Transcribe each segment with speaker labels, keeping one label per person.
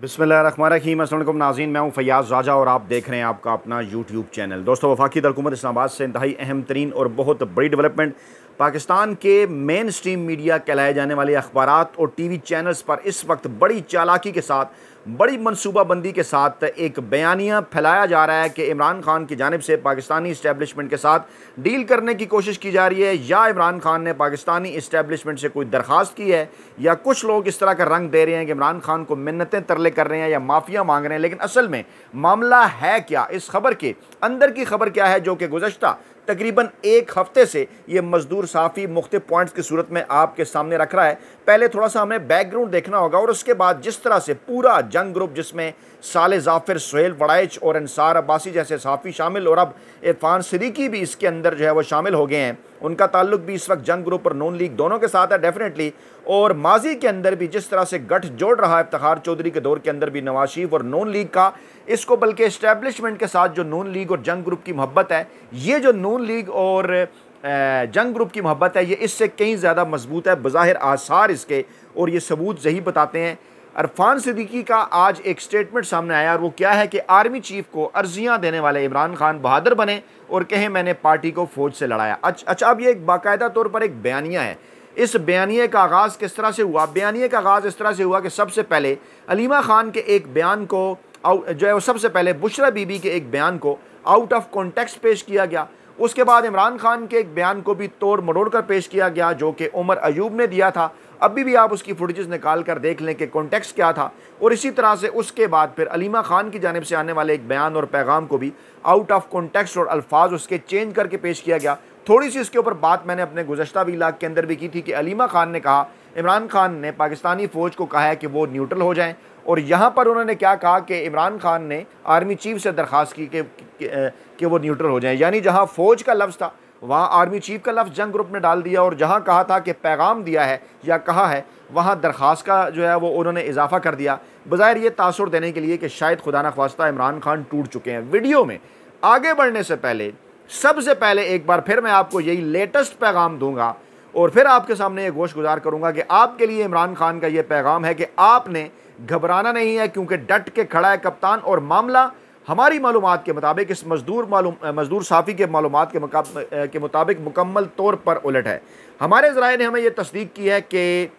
Speaker 1: बिसमीम असल नाजीन मैं हूँ फयाज़ राजा और आप देख रहे हैं आपका अपना यूट्यूब चैनल दोस्तों वफाकी दरकूमत इस्लामाबाद से इंतहाई अहम तरीन और बहुत बड़ी डेवलपमेंट पाकिस्तान के मेन स्ट्रीम मीडिया कहलाए जाने वाले अखबार और टी वी चैनल्स पर इस वक्त बड़ी चालाकी के साथ बड़ी मनसूबाबंदी के साथ एक बयानिया फैलाया जा रहा है कि इमरान खान की जानब से पाकिस्तानी इस्टेबलिशमेंट के साथ डील करने की कोशिश की जा रही है या इमरान खान ने पाकिस्तानी इस्टेबलिशमेंट से कोई दरख्वास्त की है या कुछ लोग इस तरह का रंग दे रहे हैं कि इमरान खान को मिन्नतें तरले कर रहे हैं या माफ़िया मांग रहे हैं लेकिन असल में मामला है क्या इस खबर के अंदर की खबर क्या है जो कि गुजशत तकरीबन एक हफ्ते से ये मजदूर साफ़ी मुख्त पॉइंट्स की सूरत में आपके सामने रख रहा है पहले थोड़ा सा हमें बैकग्राउंड देखना होगा और उसके बाद जिस तरह से पूरा जंग ग्रुप जिसमें साल जाफिर सुहेल वड़ाइच और अनसार अब्बासी जैसे सहाफ़ी शामिल और अब इरफान सरीकी भी इसके अंदर जो है वो शामिल हो गए हैं उनका ताल्लुक भी इस वक्त जंग ग्रुप और नून लीग दोनों के साथ है डेफिनेटली और माजी के अंदर भी जिस तरह से गठ जोड़ रहा है इफ्तार चौधरी के दौर के अंदर भी नवाज शरीफ और नून लीग का इसको बल्कि इस्टेबलिशमेंट के साथ जो नून लीग और जंग ग्रुप की मोहब्बत है ये जो नून लीग और जंग ग्रुप की मोहब्बत है ये इससे कहीं ज़्यादा मजबूत है बज़ाहिर आसार इसके और ये सबूत यही बताते हैं अरफान सिद्दीकी का आज एक स्टेटमेंट सामने आया और वो क्या है कि आर्मी चीफ को अर्जियाँ देने वाले इमरान खान बहादुर बने और कहें मैंने पार्टी को फ़ौज से लड़ाया अच्छा अच्छा अब ये एक बाकायदा तौर पर एक बयानिया है इस बयानिए का आगाज़ किस तरह से हुआ बयानिए का आगाज़ इस तरह से हुआ कि सबसे पहले अलीमा ख़ान के एक बयान को जो है वो सबसे पहले बुशरा बीबी के एक बयान को आउट ऑफ कॉन्टेक्स्ट पेश किया गया उसके बाद इमरान खान के एक बयान को भी तोड़ मरोड़ कर पेश किया गया जो कि उमर अयूब ने दिया था अभी भी आप उसकी फुटेज निकाल कर देख लें कि कॉन्टेक्स्ट क्या था और इसी तरह से उसके बाद फिर अलीमा खान की जानब से आने वाले एक बयान और पैगाम को भी आउट ऑफ कॉन्टेक्स्ट और अल्फाज उसके चेंज करके पेश किया गया थोड़ी सी इसके ऊपर बात मैंने अपने गुजशत इलाक के अंदर भी की थी कि अलीमा खान ने कहा इमरान खान ने पाकिस्तानी फ़ौज को कहा है कि वो न्यूट्रल हो जाएँ और यहाँ पर उन्होंने क्या कहा कि इमरान खान ने आर्मी चीफ से दरख्वास्त की कि, कि वो न्यूट्रल हो जाएँ यानी जहाँ फ़ौज का लफ्ज़ था वहाँ आर्मी चीफ का लफ्ज़ जंग ग्रुप में डाल दिया और जहाँ कहा था कि पैगाम दिया है या कहा है वहाँ दरख्वास्त का जो है वो उन्होंने इजाफा कर दिया बज़ाहिर ये तासर देने के लिए कि शायद खुदा न खास्ता इमरान खान टूट चुके हैं वीडियो में आगे बढ़ने से पहले सबसे पहले एक बार फिर मैं आपको यही लेटेस्ट पैगाम दूंगा और फिर आपके सामने ये गोश गुजार करूँगा कि आपके लिए इमरान खान का ये पैगाम है कि आपने घबराना नहीं है क्योंकि डट के खड़ा है कप्तान और मामला हमारी मालूम के मुताबिक इस मजदूर मालूम मजदूर साफ़ी के मालूम के, के मुताबिक मुकम्मल तौर पर उलट है हमारे ज़राए ने हमें यह तस्दीक की है कि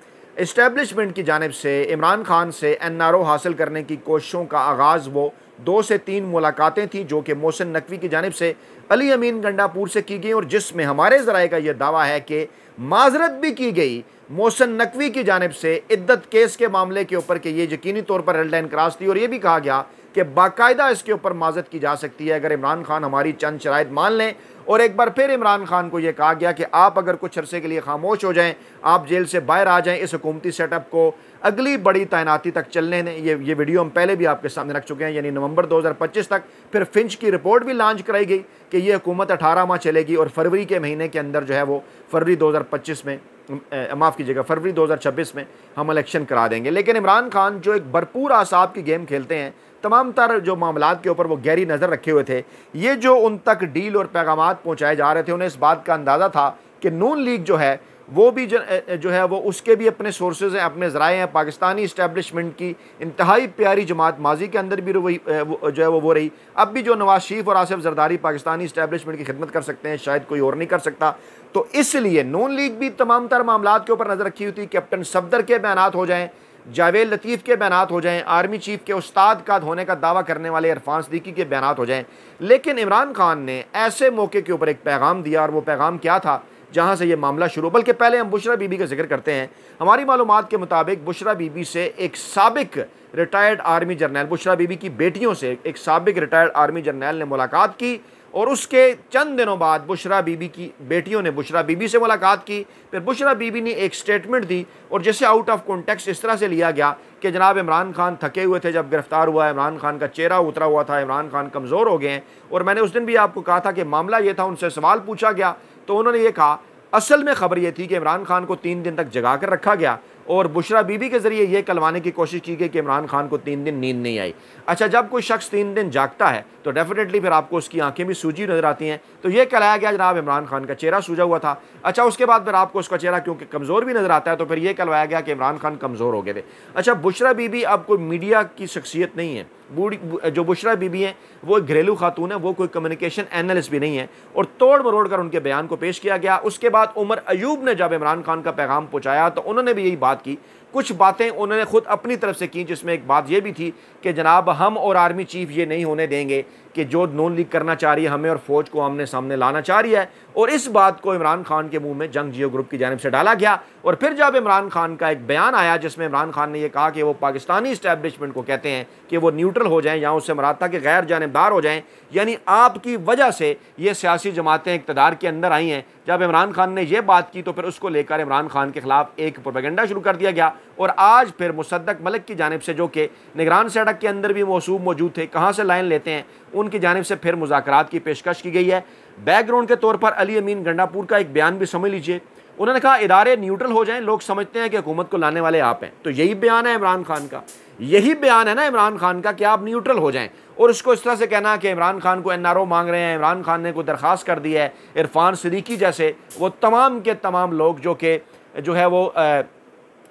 Speaker 1: इस्टेबलिशमेंट की जानब से इमरान खान से एन आर ओ हासिल करने की कोशिशों का आगाज़ वो दो से तीन मुलाकातें थीं जो कि मोहसिन नकवी की जानब से अली अमीन गंडापुर से की गई और जिसमें हमारे ज़राए का यह दावा है कि माजरत भी की गई मोहसिन नकवी की जानब से इद्दत केस के मामले के ऊपर कि ये यकीनी तौर पर हेल्ड लाइन क्रास थी और ये भी कहा गया कि बाकायदा इसके ऊपर माजत की जा सकती है अगर इमरान खान हमारी चंद शराय मान लें और एक बार फिर इमरान खान को यह कहा गया कि आप अगर कुछ अरसे के लिए खामोश हो जाएं आप जेल से बाहर आ जाएं इस हुकूमती सेटअप को अगली बड़ी तैनाती तक चलने दें ये ये वीडियो हम पहले भी आपके सामने रख चुके हैं यानी नवंबर 2025 तक फिर फिंच की रिपोर्ट भी लॉन्च कराई गई कि ये हुकूमत अठारह माह चलेगी और फरवरी के महीने के अंदर जो है वो फरवरी 2025 में माफ़ कीजिएगा फरवरी 2026 में हम इलेक्शन करा देंगे लेकिन इमरान खान जो एक भरपूर आसाब की गेम खेलते हैं तमाम तर जो मामला के ऊपर वो गहरी नज़र रखे हुए थे ये जो उन तक डील और पैगाम पहुँचाए जा रहे थे उन्हें इस बात का अंदाज़ा था कि नून लीग जो है वो भी जो, जो है वो उसके भी अपने सोर्सेज हैं अपने ज़राए हैं पाकिस्तानी इस्टेबलिशमेंट की इंतहाई प्यारी जमात माजी के अंदर भी वही जो है वो वो रही अब भी जो नवाज शरीफ और आसिफ जरदारी पाकिस्तानी इस्टेबलिशमेंट की खिदमत कर सकते हैं शायद कोई और नहीं कर सकता तो इसलिए नून लीग भी तमाम तर मामला के ऊपर नज़र रखी हुई थी कैप्टन सफदर के बयान हो जाएँ जावेद लतीफ़ के बयान हो जाएँ आर्मी चीफ के उस्ताद का होने का दावा करने वाले इरफान सदीकी के बयान हो जाएँ लेकिन इमरान खान ने ऐसे मौके के ऊपर एक पैगाम दिया और वो पैगाम क्या था जहाँ से ये मामला शुरू बल्कि पहले हम बुशरा बीबी का जिक्र करते हैं हमारी मालूम के मुताबिक बुशरा बीबी से एक सबक रिटायर्ड आर्मी जर्नैल बुशरा बीबी की बेटियों से एक सबक रिटायर्ड आर्मी जर्नैल ने मुलाकात की और उसके चंद दिनों बाद बुशरा बीबी की बेटियों ने बुशरा बीबी से मुलाकात की फिर बुशरा बीबी ने एक स्टेटमेंट दी और जिसे आउट ऑफ कॉन्टेक्स्ट इस तरह से लिया गया कि जनाब इमरान खान थके हुए थे जब गिरफ्तार हुआ इमरान खान का चेहरा उतरा हुआ था इमरान खान कमज़ोर हो गए हैं और मैंने उस दिन भी आपको कहा था कि मामला ये था उनसे सवाल पूछा गया तो उन्होंने ये कहा असल में खबर यह थी कि इमरान खान को तीन दिन तक जगा कर रखा गया और बुशरा बीबी के ज़रिए यह कलवाने की कोशिश की गई कि इमरान खान को तीन दिन नींद नहीं आई अच्छा जब कोई शख्स तीन दिन जागता है तो डेफिनेटली फिर आपको उसकी आंखें भी सूजी नज़र आती हैं तो यह कहलाया गया जनाब इमरान खान का चेहरा सूझा हुआ था अच्छा उसके बाद फिर आपको उसका चेहरा क्योंकि कमज़ोर भी नज़र आता है तो फिर यह कहलवाया गया कि इमरान खान कमज़ोर हो गए थे अच्छा बुशरा बीबी अब कोई मीडिया की शख्सियत नहीं है बूढ़ी जो बुशरा बीबी हैं वो घरेलू खातून है वो कोई कम्युनिकेशन एनालिस्ट भी नहीं है और तोड़ मरोड़ कर उनके बयान को पेश किया गया उसके बाद उमर अयूब ने जब इमरान खान का पैगाम पहुँचाया तो उन्होंने भी यही बात की कुछ बातें उन्होंने ख़ुद अपनी तरफ से की जिसमें एक बात यह भी थी कि जनाब हम और आर्मी चीफ ये नहीं होने देंगे कि जो नून लीग करना चाह रही है हमें और फ़ौज को हमने सामने लाना चाह रही है और इस बात को इमरान खान के मुंह में जंग जियो ग्रुप की जानब से डाला गया और फिर जब इमरान खान का एक बयान आया जिसमें इमरान खान ने यह कहा कि वो पाकिस्तानी इस्टेबलिशमेंट को कहते हैं कि वो न्यूट्रल हो जाएँ या उससे मराता के गैर जानबदार हो जाएँ यानी आपकी वजह से ये सियासी जमातें इकतदार के अंदर आई हैं जब इमरान खान ने यह बात की तो फिर उसको लेकर इमरान खान के खिलाफ एक प्रोपेगेंडा शुरू कर दिया गया और आज फिर मुसद्दक मलिक की जानब से जो कि निगरान सड़क के अंदर भी मौसू मौजूद थे कहाँ से लाइन लेते हैं उनकी जानब से फिर मुजाकर की पेशकश की गई है बैकग्राउंड के तौर पर अली अमीन गंडापुर का एक बयान भी समझ लीजिए उन्होंने कहा इदारे न्यूट्रल हो जाएं लोग समझते हैं कि हुकूमत को लाने वाले आप हैं तो यही बयान है इमरान खान का यही बयान है ना इमरान खान का कि आप न्यूट्रल हो जाएं और उसको इस तरह से कहना कि इमरान खान को एनआरओ मांग रहे हैं इमरान खान ने कोई दरख्वास्त कर दी है इरफान सदीकी जैसे वो तमाम के तमाम लोग जो कि जो है वो आ,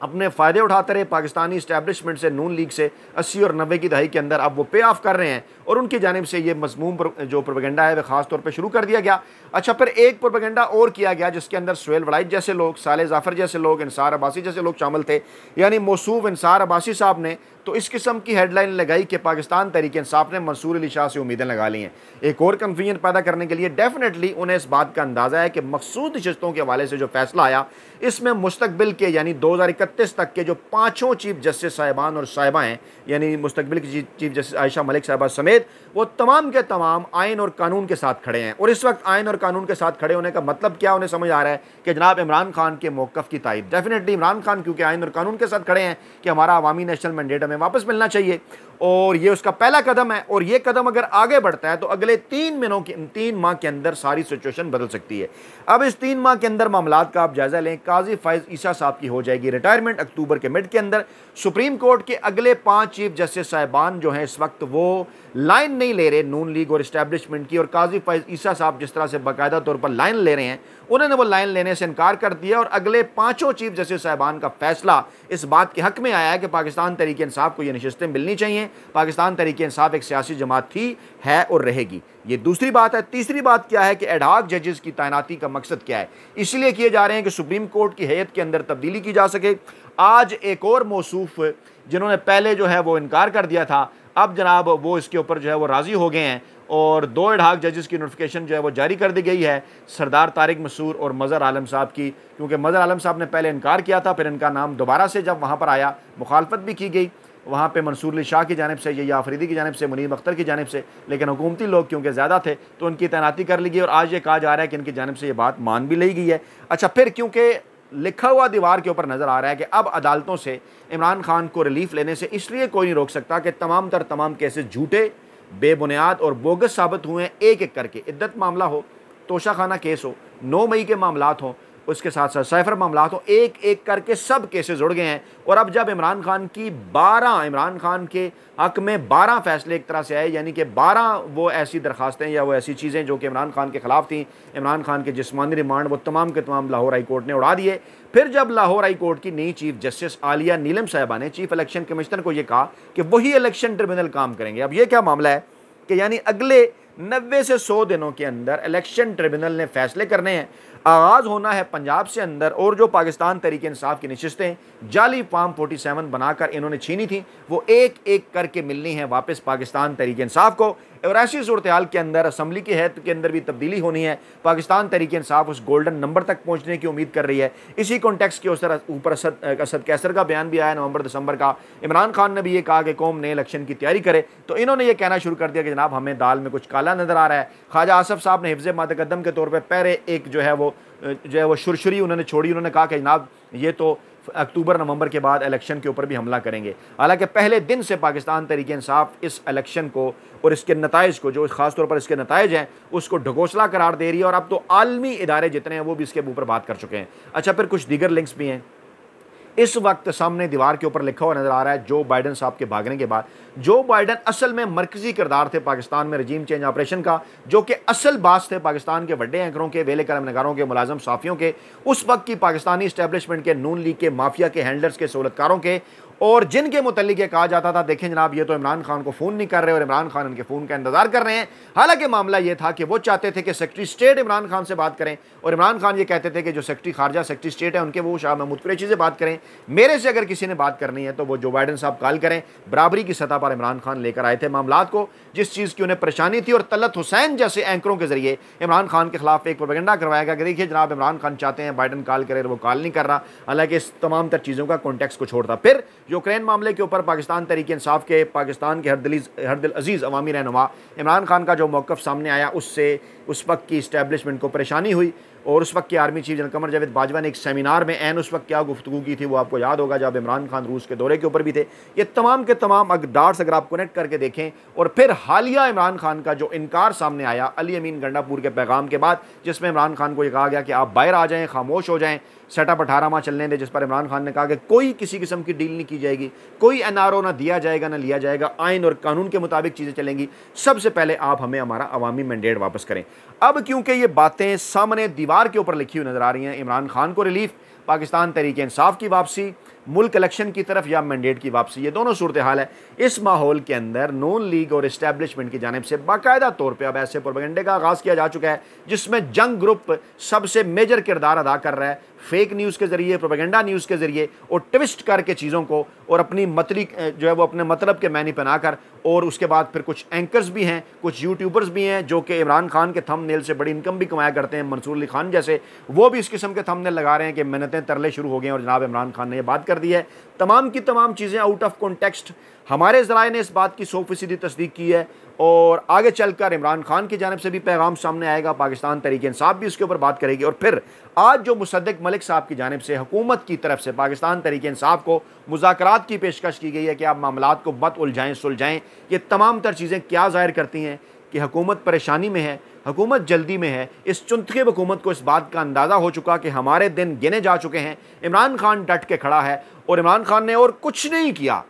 Speaker 1: अपने फ़ायदे उठाते रहे पाकिस्तानी इस्टेबलिशमेंट से नून लीग से अस्सी और नब्बे की दहाई के अंदर अब वो पे ऑफ कर रहे हैं और उनकी जानब से ये मजमूम पर, जो प्रोपेगेंडा है वह ख़ास तौर पर शुरू कर दिया गया अच्छा फिर एक प्रोपेगेंडा और किया गया जिसके अंदर सुहेल वड़ाइज जैसे लोग साले जाफ़र जैसे लोग इंसार अब्बासी जैसे लोग शामिल थे यानी मौसू इंसार अब्बासी साहब ने तो इस किस्म की हेडलाइन लगाई कि पाकिस्तान तरीके इंसाफ ने मंसूर अली शाह से उम्मीदें लगा ली हैं एक और कन्फ्यूजन पैदा करने के लिए डेफिनेटली उन्हें इस बात का अंदाज़ा है कि मखसूद नशस्तों के हवाले से जो फैसला आया इसमें मुस्तबिल के यानी दो हज़ार इकतीस तक के जो पाँचों चीफ जस्टिस साहिबान और साहिबा हैं यानी मुस्तबिल की चीफ जस्टिस आयशा मलिक साहिबा समेत समेत वो तमाम के तमाम आयन और कानून के साथ खड़े हैं और इस वक्त आयन और कानून के साथ खड़े होने का मतलब क्या उन्हें समझ आ रहा है कि जनाब इमरान खान के मौक़ की तारीफ डेफिनेटली इमरान खान क्योंकि आयन और कानून के साथ खड़े हैं कि हमारा अवामी नेशनल मैंडेट हमें वापस मिलना चाहिए और ये उसका पहला कदम है और ये कदम अगर आगे बढ़ता है तो अगले तीन महीनों के तीन माह के अंदर सारी सिचुएशन बदल सकती है अब इस तीन माह के अंदर मामला का आप जायज़ा लें काजी फैज़ ईसा साहब की हो जाएगी रिटायरमेंट अक्टूबर के मिड के अंदर सुप्रीम कोर्ट के अगले पाँच चीफ जस्टिस साहिबान जो हैं इस वक्त वो लाइन नहीं ले रहे नून लीग और इस्टेब्लिशमेंट की और काजी फैज़ ईसा साहब जिस तरह से बाकायदा तौर पर लाइन ले रहे हैं उन्होंने वो लाइन लेने से इनकार कर दिया और अगले पाँचों चीफ जस्टिस साहिबान का फैसला इस बात के हक में आया है कि पाकिस्तान तरीके इंसाफ को ये नशस्तें मिलनी चाहिए पाकिस्तान तरीके इंसाफ एक सियासी जमात थी है और रहेगी ये दूसरी बात है तीसरी बात क्या है कि एडहाक जजेस की तैनाती का मकसद क्या है इसलिए किए जा रहे हैं कि सुप्रीम कोर्ट की हैत के अंदर तब्दीली की जा सके आज एक और मौसूफ जिन्होंने पहले जो है वो इनकार कर दिया था अब जनाब वो इसके ऊपर जो है वो राज़ी हो गए हैं और दो एडहाक जजेस की नोटिफिकेशन जो है वो जारी कर दी गई है सरदार तारिक मसूर और मज़र आलम साहब की क्योंकि मज़र आलम साहब ने पहले इनकार किया था फिर इनका नाम दोबारा से जब वहाँ पर आया मुखालफत भी की गई वहाँ पर मंसूर अली शाह की जानब से या आफरीदी की जानब से मुनीम अख्तर की जानब से लेकिन हुकूमती लोग क्योंकि ज़्यादा थे तो उनकी तैनाती कर ली गई और आज ये कहा जा रहा है कि इनकी जानब से ये बात मान भी ली गई है अच्छा फिर क्योंकि लिखा हुआ दीवार के ऊपर नज़र आ रहा है कि अब अदालतों से इमरान खान को रिलीफ लेने से इसलिए कोई नहीं रोक सकता कि तमाम तर तमाम केसेस झूठे बेबुनियाद और बोगस साबित हुए हैं एक एक करके इद्दत मामला हो तोशाखाना केस हो नौ मई के मामला हों उसके साथ साथ साइफर मामला तो एक एक करके सब केसेस उड़ गए हैं और अब जब इमरान खान की बारह इमरान खान के हक में बारह फैसले एक तरह से आए यानी कि बारह वो ऐसी दरखास्तें या वो ऐसी चीज़ें जो कि इमरान खान के ख़िलाफ़ थी इमरान खान के जिसमानी रिमांड वो तमाम के तमाम लाहौर हाई कोर्ट ने उड़ा दिए फिर जब लाहौर हाई कोर्ट की नई चीफ जस्टिस आलिया नीलम साहबा ने चीफ इलेक्शन कमिश्नर को यह कहा कि वही इलेक्शन ट्रिब्यूनल काम करेंगे अब यह क्या मामला है कि यानी अगले नब्बे से सौ दिनों के अंदर इलेक्शन ट्रिब्यूनल ने फैसले करने हैं आगाज़ होना है पंजाब से अंदर और जो पाकिस्तान तरीके इंसाफ की नशस्तें जाली फार्म फोर्टी सेवन बनाकर इन्होंने छीनी थी वो एक एक करके मिलनी है वापस पाकिस्तान तरीके इंसाफ को और ऐसी सूरत के अंदर असम्बली की हैत के अंदर भी तब्दीली होनी है पाकिस्तान तरीके इंसाफ उस गोल्डन नंबर तक पहुँचने की उम्मीद कर रही है इसी कॉन्टेक्स के अवसर ऊपर असद असद कैसर का बयान भी आया नवंबर दिसंबर का इमरान खान ने भी ये कहा कि कौम नए इलेक्शन की तैयारी करे तो इन्होंने ये कहना शुरू कर दिया कि जनाब हमें दाल में कुछ काला नजर आ रहा है ख्वाजा आसफ साहब ने हिफ्ज मतकदम के तौर पर पहले एक जो है वो जो है वो शुरशुरी उन्होंने छोड़ी उन्होंने कहा कि जनाब ये तो अक्टूबर नवंबर के बाद इलेक्शन के ऊपर भी हमला करेंगे हालांकि पहले दिन से पाकिस्तान तरीके इंसाफ इस इलेक्शन को और इसके नतज को जो खासतौर पर इसके नतज हैं उसको ढकोसला करार दे रही है और अब तो आलमी इदारे जितने हैं वो भी इसके ऊपर बात कर चुके हैं अच्छा फिर कुछ दीगर लिंक्स भी हैं इस वक्त सामने दीवार के ऊपर लिखा हुआ नजर आ रहा है जो बाइडन साहब के भागने के बाद जो बाइडन असल में मरकजी किरदार थे पाकिस्तान में रजीम चेंज ऑपरेशन का जो कि असल बास थे पाकिस्तान के बड़े एंकरों के वेले करम नगारों के मुलाजम साफियों के उस वक्त की पाकिस्तानी स्टैब्लिशमेंट के नून लीग के माफिया के हैंडलर्स के सहूलतकारों के और जिनके मुतलिक ये कहा जाता था देखें जनाब ये तो इमरान खान को फ़ोन नहीं कर रहे और इमरान खान इनके फ़ोन का इंतज़ार कर रहे हैं हालांकि मामला ये था कि वो चाहते थे कि सेक्रेटरी स्टेट इमरान खान से बात करें और इमरान खान ये कहते थे कि जो सेक्रेटरी खारजा सेक्रेटरी स्टेट है उनके वो शाह महमूद कुरेशी से बात करें मेरे से अगर किसी ने बात करनी है तो वो जो बाइडन साहब कॉल करें बराबरी की सतह पर इमरान खान लेकर आए थे मामला को जिस चीज़ की उन्हें परेशानी थी और तलत हुसैन जैसे एंकरों के जरिए इमरान खान के खिलाफ एक प्रोपेगेंडा करवाया गया कि देखिए जनाब इमरान खान चाहते हैं बाइडन कॉल करे वो कॉल नहीं कर रहा हालांकि इस तमाम तर चीज़ों का कॉन्टेक्स को छोड़ता फिर यूक्रेन मामले के ऊपर पाकिस्तान तरीके इंसाफ के पाकिस्तान के हरदली हरदिल अजीज़ अवामी रहनुमा इमरान खान का जो मौक़ सामने आया उससे उस वक्त की इस्टेबलिशमेंट को परेशानी हुई और उस वक्त की army chief general Qamar Javed Bajwa ने एक सेमिनार में एन उस वक्त क्या गुफ्तु की थी वो आपको याद होगा जब इमरान खान रूस के दौरे के ऊपर भी थे ये तमाम के तमाम अकदार्स अगर आप कनेक्ट करके देखें और फिर हालिया इमरान खान का जो इनकार सामने आया अली अमीन गंडापुर के पैगाम के बाद जिसमें इमरान खान को ये कहा गया कि आप बाहर आ जाएँ खामोश हो जाएँ सेटअप अठारह माह चलने दें जिस पर इमरान खान ने कहा कि कोई किसी किस्म की डील नहीं की जाएगी कोई एन आर ओ ना दिया जाएगा ना लिया जाएगा आइन और कानून के मुताबिक चीज़ें चलेंगी सबसे पहले आप हमें हमारा अवामी मैंडेट वापस करें अब क्योंकि ये बातें सामने दीवार के ऊपर लिखी हुई नज़र आ रही हैं इमरान खान को रिलीफ पाकिस्तान तहरीक इंसाफ की वापसी मुल्क इलेक्शन की तरफ या मैंडेट की वापसी ये दोनों सूरत हाल है इस माहौल के अंदर नून लीग और इस्टेब्लिशमेंट की जानब से बाकायदा तौर पर अब ऐसे प्रोपगेंडे का आगाज़ किया जा चुका है जिसमें जंग ग्रुप सबसे मेजर किरदार अदा कर रहा है फेक न्यूज़ के ज़रिए प्रोपेगेंडा न्यूज़ के ज़रिए और ट्विस्ट करके चीज़ों को और अपनी मतली जो है वो अपने मतलब के मैनी पहना कर और उसके बाद फिर कुछ एंकर्स भी हैं कुछ यूट्यूबर्स भी हैं जो कि इमरान खान के थम नेल से बड़ी इनकम भी कमाया करते हैं मंसूर अली खान जैसे वो भी इस किस्म के थम नेल लगा रहे हैं कि मेहनतें तरले शुरू हो गए और जनाब इमरान खान ने यह बात कर कर दिया है तमाम की तमाम चीज़ें आउट ऑफ कॉन्टेक्स्ट हमारे ज़राए ने इस बात की सौ फीसदी तस्दीक की है और आगे चलकर इमरान खान की जानब से भी पैगाम सामने आएगा पाकिस्तान तरीके इंसाफ भी इसके ऊपर बात करेगी और फिर आज जो मुसद्दक मलिक साहब की जानब से हुकूमत की तरफ से पाकिस्तान तरीके इंसाफ को मुजाकर की पेशकश की गई है कि आप मामला को मत उलझाएँ सुलझाएँ ये तमाम तर चीज़ें क्या ज़ाहिर करती हैं कि हकूमत परेशानी में है हुकूमत जल्दी में है इस चुनतकी हुकूमत को इस बात का अंदाज़ा हो चुका कि हमारे दिन गिने जा चुके हैं इमरान खान डट के खड़ा है और इमरान खान ने और कुछ नहीं किया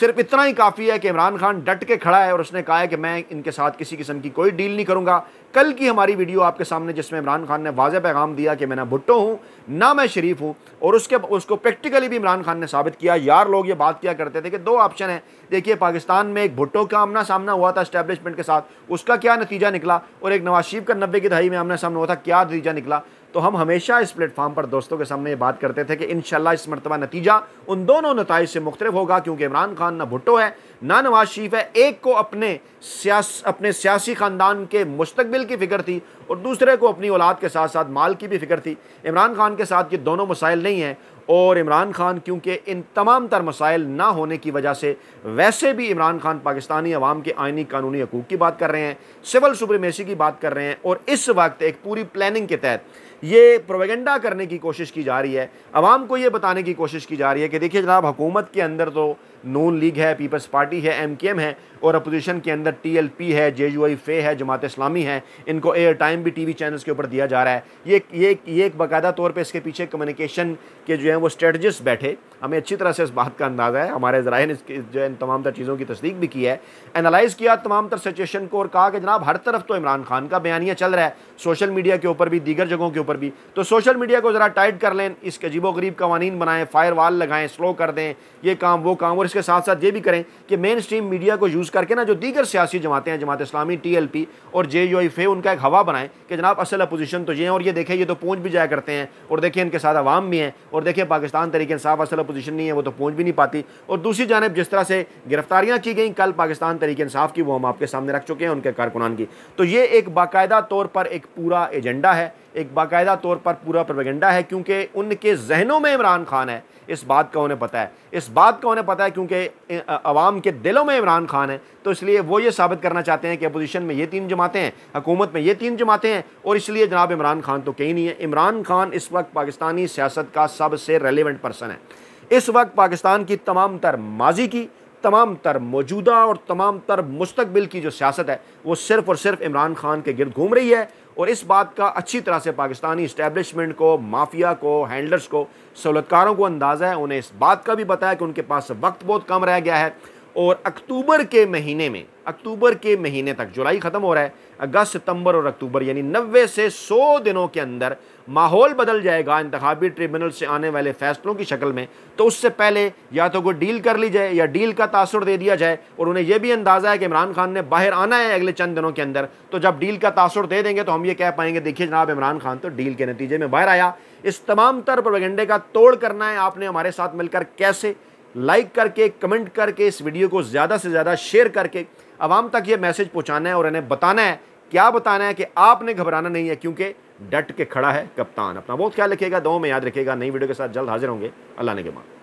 Speaker 1: सिर्फ इतना ही काफ़ी है कि इमरान खान डट के खड़ा है और उसने कहा है कि मैं इनके साथ किसी किस्म की कोई डील नहीं करूँगा कल की हमारी वीडियो आपके सामने जिसमें इमरान खान ने वाज पैगाम दिया कि मैं ना भुट्टो हूँ ना मैं शरीफ हूँ और उसके उसको प्रैक्टिकली भी इमरान खान ने साबित किया यार लोग ये बात किया करते थे कि दो ऑप्शन है देखिए पाकिस्तान में एक भुट्टो का आमना सामना हुआ था इस्टेब्लिशमेंट के साथ उसका क्या नतीजा निकला और एक नवाज शरीफ का नब्बे की दहाई में आमना सामना हुआ था क्या नतीजा निकला तो हम हमेशा इस प्लेटफॉर्म पर दोस्तों के सामने ये बात करते थे कि इन इस मरतबा नतीजा उन दोनों नतज से मुख्तलिफ होगा क्योंकि इमरान खान ना भुट्टो है ना नवाज शरीफ है एक को अपने सियास अपने सियासी ख़ानदान के मुस्तबिल की फ़िक्र थी और दूसरे को अपनी औलाद के साथ साथ माल की भी फ़िक्र थी इमरान खान के साथ ये दोनों मसाइल नहीं हैं और इमरान खान क्योंकि इन तमाम तर मसाइल ना होने की वजह से वैसे भी इमरान खान पाकिस्तानी अवाम के आइनी कानूनी हकूक़ की बात कर रहे हैं सिविल सुप्रीमेसी की बात कर रहे हैं और इस वक्त एक पूरी प्लानिंग के तहत ये प्रोवेगेंडा करने की कोशिश की जा रही है आवाम को ये बताने की कोशिश की जा रही है कि देखिए जनाब हुकूमत के अंदर तो नून लीग है पीपल्स पार्टी है एमकेएम है और अपोजिशन के अंदर टीएलपी है आई फे है जमात इस्लामी है इनको एयर टाइम भी टीवी चैनल्स के ऊपर दिया जा रहा है ये ये ये एक बाकायदा तौर पे इसके पीछे कम्युनिकेशन के जो है वो स्ट्रेटजिस्ट बैठे हमें अच्छी तरह से इस बात का अंदाज़ा है हमारे ने इसके जो है तमाम तर चीज़ों की तस्दीक भी की है एनालाइज़ किया तमाम तर सिचुएशन को और कहा कि जनाब हर तरफ तो इमरान खान का बयानिया चल रहा है सोशल मीडिया के ऊपर भी दीगर जगहों के ऊपर भी तो सोशल मीडिया को ज़रा टाइट कर लें इसके अजीबो गरीब कवानीन बनाएं फायर वाल लगाएं स्लो कर दें ये काम वो काम और इसके साथ साथ ये भी करें कि मेन स्ट्रीम मीडिया को यूज़ करके ना जो दीगर सियासी जमातें हैं Jamaat Islami T L P और जे यू एफ ए उनका एक हवा बनाएं कि जनाब असल अपोजिशन तो ये हैं और ये देखें ये तो पहुँच भी जाया करते हैं और देखें इनके साथ आवाम भी हैं और देखें पाकिस्तान तरीके साफ असल अपोजिशन नहीं है वो तो पहुँच भी नहीं पाती और दूसरी जानब जिस तरह से गिरफ्तारियाँ की गई कल पाकिस्तान तरीके साफ की वो हम आपके सामने रख चुके हैं उनके कारकुनान की तो ये एक बाकायदा तौर पर एक पूरा एजेंडा है एक बाकायदा तौर पर पूरा प्रोपेगेंडा है क्योंकि उनके जहनों में इमरान खान है इस बात का उन्हें पता है इस बात का उन्हें पता है क्योंकि अवाम के दिलों में इमरान खान है तो इसलिए वो ये साबित करना चाहते हैं कि अपोजिशन में ये तीन जमातें हैं हकूमत में ये तीन जमातें हैं और इसलिए जनाब इमरान खान तो कहीं नहीं है इमरान खान इस वक्त पाकिस्तानी सियासत का सबसे रेलिवेंट पर्सन है इस वक्त पाकिस्तान की तमाम तर माजी की तमाम तर मौजूदा और तमाम तर मुस्तबिल की जो सियासत है वो सिर्फ़ और सिर्फ इमरान खान के गिरद घूम रही है और इस बात का अच्छी तरह से पाकिस्तानी इस्टेबलिशमेंट को माफिया को हैंडलर्स को सहूलतकारों को अंदाज़ा है उन्हें इस बात का भी बताया कि उनके पास वक्त बहुत कम रह गया है और अक्टूबर के महीने में अक्टूबर के महीने तक जुलाई ख़त्म हो रहा है अगस्त सितंबर और अक्टूबर यानी नब्बे से सौ दिनों के अंदर माहौल बदल जाएगा इंतबी ट्रिब्यूनल से आने वाले फैसलों की शक्ल में तो उससे पहले या तो कोई डील कर ली जाए या डील का तासर दे दिया जाए और उन्हें यह भी अंदाज़ा है कि इमरान खान ने बाहर आना है अगले चंद दिनों के अंदर तो जब डील का तासर दे देंगे तो हम ये कह पाएंगे देखिए जनाब इमरान खान तो डील के नतीजे में बाहर आया इस तमाम तर प्रोपेगेंडे का तोड़ करना है आपने हमारे साथ मिलकर कैसे लाइक करके कमेंट करके इस वीडियो को ज़्यादा से ज़्यादा शेयर करके आवाम तक ये मैसेज पहुँचाना है और इन्हें बताना है क्या बताना है कि आपने घबराना नहीं है क्योंकि डट के खड़ा है कप्तान अपना बहुत ख्याल रखिएगा दो में याद रखिएगा नई वीडियो के साथ जल्द हाजिर होंगे अल्लाह ने के मान